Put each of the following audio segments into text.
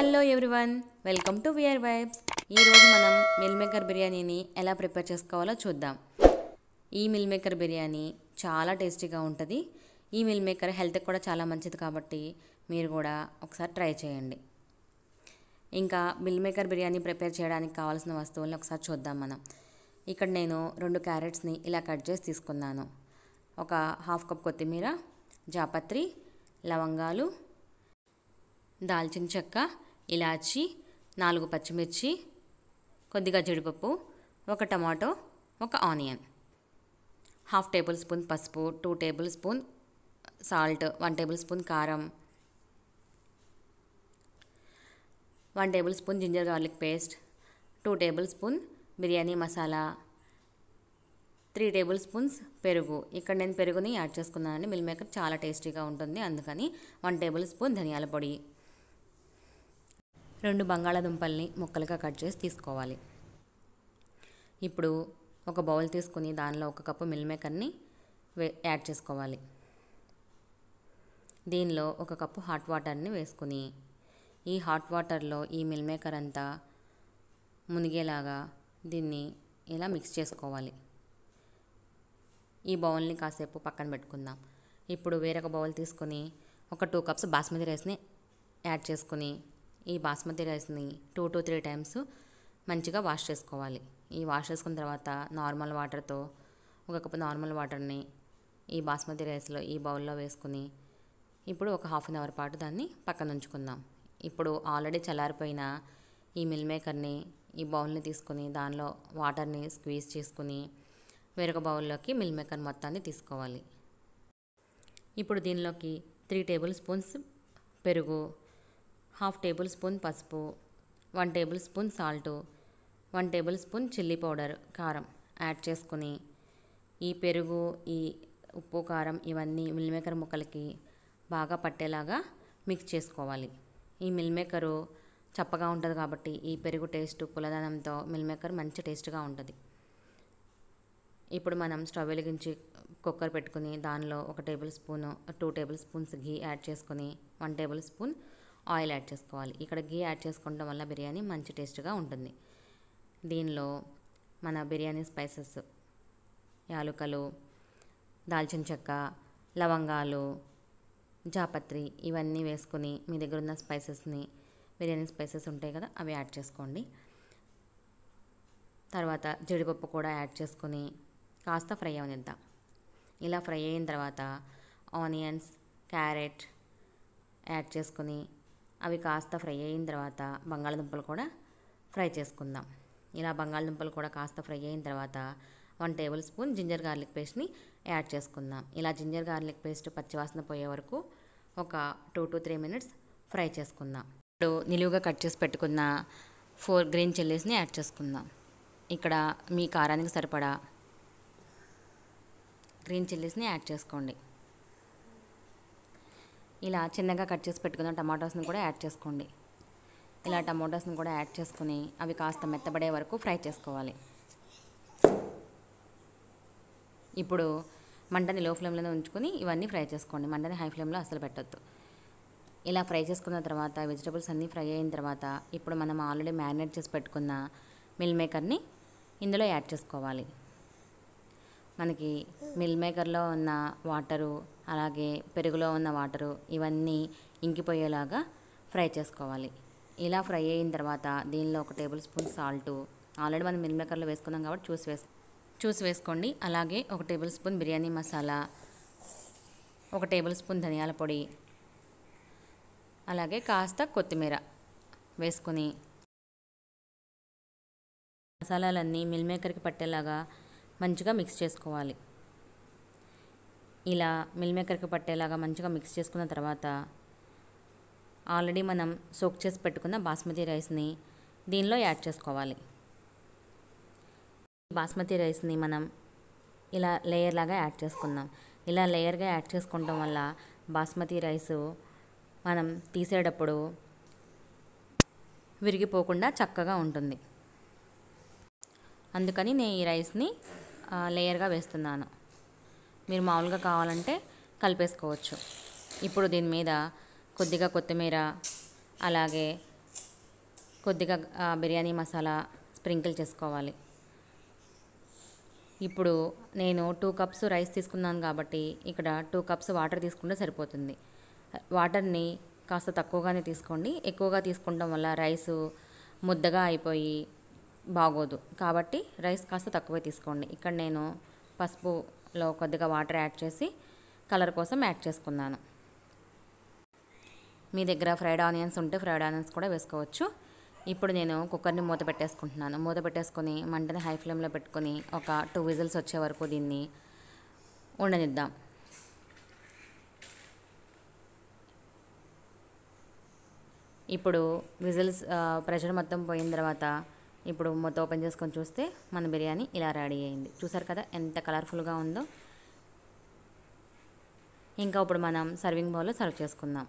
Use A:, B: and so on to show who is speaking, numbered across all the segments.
A: hello everyone welcome to Vier Vibes ఈరోజు మనం meal maker బిర్యానీని ఎలా ప్రిపేర్ చేసుకోవాలో చూద్దాం ఈ మిల్ మేకర్ బిర్యానీ చాలా టేస్టీగా ఉంటుంది ఈ మిల్ మేకర్ హెల్త్కి కూడా చాలా మంచిది కాబట్టి మీరు కూడా ఒకసారి ట్రై చేయండి ఇంకా మిల్ మేకర్ బిర్యానీ ప్రిపేర్ చేయడానికి కావాల్సిన వస్తువులను ఒకసారి చూద్దాం మనం ఇక్కడ నేను రెండు క్యారెట్స్ని ఇలా కట్ చేసి తీసుకున్నాను ఒక హాఫ్ కప్ కొత్తిమీర జాపత్రి లవంగాలు దాల్చిన చెక్క ఇలాచి నాలుగు పచ్చిమిర్చి కొద్దిగా జీడిపప్పు ఒక టమాటో ఒక ఆనియన్ హాఫ్ టేబుల్ స్పూన్ పసుపు two tablespoon salt one tablespoon కారం one tablespoon ginger garlic paste two tablespoon biryani masala three tablespoons పెరుగు ఇక్కడ నేను పెరుగుని యాడ్ చేసుకున్నానండి మిల్ మేకర్ చాలా టేస్టీగా ఉంటుంది అందుకని వన్ టేబుల్ స్పూన్ ధనియాల పొడి రెండు బంగాళాదుంపల్ని ముక్కలుగా కట్ చేసి తీసుకోవాలి ఇప్పుడు ఒక బౌల్ తీసుకుని దానిలో ఒక కప్పు మిల్ మేకర్ని యాడ్ చేసుకోవాలి దీనిలో ఒక కప్పు హాట్ వాటర్ని వేసుకుని ఈ హాట్ వాటర్లో ఈ మిల్ మేకర్ అంతా మునిగేలాగా దీన్ని ఇలా మిక్స్ చేసుకోవాలి ఈ బౌల్ని కాసేపు పక్కన పెట్టుకుందాం ఇప్పుడు వేరొక బౌల్ తీసుకుని ఒక టూ కప్స్ బాస్మతి రైస్ని యాడ్ చేసుకుని ఈ బాస్మతి రైస్ని టూ టు త్రీ టైమ్స్ మంచిగా వాష్ చేసుకోవాలి ఈ వాష్ చేసుకున్న తర్వాత నార్మల్ వాటర్తో ఒక కప్పు నార్మల్ వాటర్ని ఈ బాస్మతి రైస్లో ఈ బౌల్లో వేసుకుని ఇప్పుడు ఒక హాఫ్ అన్ అవర్ పాటు దాన్ని పక్కన ఉంచుకుందాం ఇప్పుడు ఆల్రెడీ చల్లారిపోయిన ఈ మిల్ మేకర్ని ఈ బౌల్ని తీసుకుని దానిలో వాటర్ని స్క్వీజ్ చేసుకుని వేరొక బౌల్లోకి మిల్ మేకర్ మొత్తాన్ని తీసుకోవాలి ఇప్పుడు దీనిలోకి త్రీ టేబుల్ స్పూన్స్ పెరుగు హాఫ్ టేబుల్ స్పూన్ పసుపు one tablespoon salt one tablespoon chilli powder కారం యాడ్ చేసుకుని ఈ పెరుగు ఈ ఉప్పు కారం ఇవన్నీ మిల్మేకర్ ముక్కలకి బాగా పట్టేలాగా మిక్స్ చేసుకోవాలి ఈ మిల్మేకరు చప్పగా ఉంటుంది కాబట్టి ఈ పెరుగు టేస్ట్ పులదనంతో మిల్మేకర్ మంచి టేస్ట్గా ఉంటుంది ఇప్పుడు మనం స్టవ్ వెలిగించి కుక్కర్ పెట్టుకుని దానిలో ఒక tablespoon two tablespoons ghee add చేసుకుని one tablespoon oil add చేసుకోవాలి ఇక్కడ గీ యాడ్ చేసుకోవడం వల్ల బిర్యానీ మంచి టేస్ట్గా ఉంటుంది దీనిలో మన బిర్యానీ స్పైసెస్ యాలుకలు దాల్చిన చెక్క లవంగాలు జాపత్రి ఇవన్నీ వేసుకుని మీ దగ్గర ఉన్న స్పైసెస్ని బిర్యానీ స్పైసెస్ ఉంటాయి కదా అవి యాడ్ చేసుకోండి తర్వాత జీడిపప్పు కూడా యాడ్ చేసుకుని కాస్త ఫ్రై అవనిద్దాం ఇలా ఫ్రై అయిన తర్వాత ఆనియన్స్ క్యారెట్ యాడ్ చేసుకుని అవి కాస్త ఫ్రై అయిన తర్వాత బంగాళదుంపలు కూడా ఫ్రై చేసుకుందాం ఇలా బంగాళదుంపలు కూడా కాస్త ఫ్రై అయిన తర్వాత one tablespoon ginger garlic పేస్ట్ని యాడ్ చేసుకుందాం ఇలా జింజర్ గార్లిక్ పేస్ట్ పచ్చివాసన పోయే వరకు ఒక two to three minutes fry చేసుకుందాం ఇప్పుడు నిలువుగా కట్ చేసి పెట్టుకున్న ఫోర్ గ్రీన్ చిల్లీస్ని యాడ్ చేసుకుందాం ఇక్కడ మీ కారానికి సరిపడా గ్రీన్ చిల్లీస్ని యాడ్ చేసుకోండి ఇలా చిన్నగా కట్ చేసి పెట్టుకున్న టమాటోస్ని కూడా యాడ్ చేసుకోండి ఇలా టమాటోస్ని కూడా యాడ్ చేసుకుని అవి కాస్త మెత్తబడే వరకు ఫ్రై చేసుకోవాలి ఇప్పుడు మంటని లో ఫ్లేమ్లోనే ఉంచుకొని ఇవన్నీ ఫ్రై చేసుకోండి మంటని హై ఫ్లేమ్లో అసలు పెట్టద్దు ఇలా ఫ్రై చేసుకున్న తర్వాత వెజిటబుల్స్ అన్నీ ఫ్రై అయిన తర్వాత ఇప్పుడు మనం ఆల్రెడీ మ్యారినేట్ చేసి పెట్టుకున్న మిల్ మేకర్ని ఇందులో యాడ్ చేసుకోవాలి మనకి మిల్ మేకర్లో ఉన్న వాటరు అలాగే పెరుగులో ఉన్న వాటరు ఇవన్నీ ఇంకిపోయేలాగా ఫ్రై చేసుకోవాలి ఇలా ఫ్రై అయిన తర్వాత దీనిలో ఒక టేబుల్ స్పూన్ సాల్టు ఆల్రెడీ మనం మిల్మేకర్లో వేసుకున్నాం కాబట్టి చూసి వేసు చూసి వేసుకోండి అలాగే ఒక టేబుల్ స్పూన్ బిర్యానీ మసాలా ఒక టేబుల్ స్పూన్ ధనియాల పొడి అలాగే కాస్త కొత్తిమీర వేసుకుని మసాలాలన్నీ మిల్మేకర్కి పట్టేలాగా మంచిగా మిక్స్ చేసుకోవాలి ఇలా మిల్ మేకర్కి పట్టేలాగా మంచిగా మిక్స్ చేసుకున్న తర్వాత ఆల్రెడీ మనం సోక్ చేసి పెట్టుకున్న బాస్మతి రైస్ని దీనిలో యాడ్ చేసుకోవాలి బాస్మతి రైస్ని మనం ఇలా లేయర్ లాగా యాడ్ చేసుకుందాం ఇలా లేయర్గా యాడ్ చేసుకోవటం వల్ల బాస్మతి రైస్ మనం తీసేటప్పుడు విరిగిపోకుండా చక్కగా ఉంటుంది అందుకని నేను ఈ రైస్ని లేయర్గా వేస్తున్నాను మీరు మామూలుగా కావాలంటే కలిపేసుకోవచ్చు ఇప్పుడు దీని మీద కొద్దిగా కొత్తిమీర అలాగే కొద్దిగా బిర్యానీ మసాలా స్ప్రింకిల్ చేసుకోవాలి ఇప్పుడు నేను టూ కప్స్ రైస్ తీసుకున్నాను కాబట్టి ఇక్కడ టూ కప్స్ వాటర్ తీసుకుంటే సరిపోతుంది వాటర్ని కాస్త తక్కువగానే తీసుకోండి ఎక్కువగా తీసుకోవడం వల్ల రైస్ ముద్దగా అయిపోయి బాగోదు కాబట్టి రైస్ కాస్త తక్కువే తీసుకోండి ఇక్కడ నేను పసుపు లో కొద్దిగా వాటర్ యాడ్ చేసి కలర్ కోసం యాడ్ చేసుకున్నాను మీ దగ్గర ఫ్రైడ్ ఆనియన్స్ ఉంటే ఫ్రైడ్ ఆనియన్స్ కూడా వేసుకోవచ్చు ఇప్పుడు నేను కుక్కర్ని మూత పెట్టేసుకుంటున్నాను మూత పెట్టేసుకొని మంటని హై ఫ్లేమ్లో పెట్టుకొని ఒక టూ విజిల్స్ వచ్చే వరకు దీన్ని ఉండనిద్దాం ఇప్పుడు విజిల్స్ ప్రెషర్ మొత్తం పోయిన తర్వాత ఇప్పుడు మొత్తం ఓపెన్ చేసుకొని చూస్తే మన బిర్యానీ ఇలా రెడీ అయింది చూసారు కదా ఎంత కలర్ఫుల్గా ఉందో ఇంకా ఇప్పుడు మనం సర్వింగ్ బౌల్లో సర్వ్ చేసుకుందాం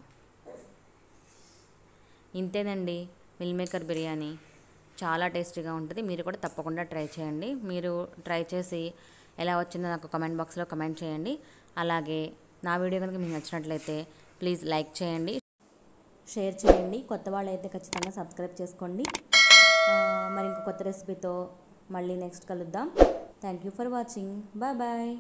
A: ఇంతేనండి మిల్ మేకర్ బిర్యానీ చాలా టేస్టీగా ఉంటుంది మీరు కూడా తప్పకుండా ట్రై చేయండి మీరు ట్రై చేసి ఎలా వచ్చిందో నాకు కమెంట్ బాక్స్లో కమెంట్ చేయండి అలాగే నా వీడియో కనుక మీకు నచ్చినట్లయితే ప్లీజ్ లైక్ చేయండి షేర్ చేయండి కొత్త వాళ్ళు అయితే ఖచ్చితంగా సబ్స్క్రైబ్ చేసుకోండి మరి ఇంకొక కొత్త రెసిపీతో మళ్ళీ నెక్స్ట్ కలుద్దాం thank you for watching bye bye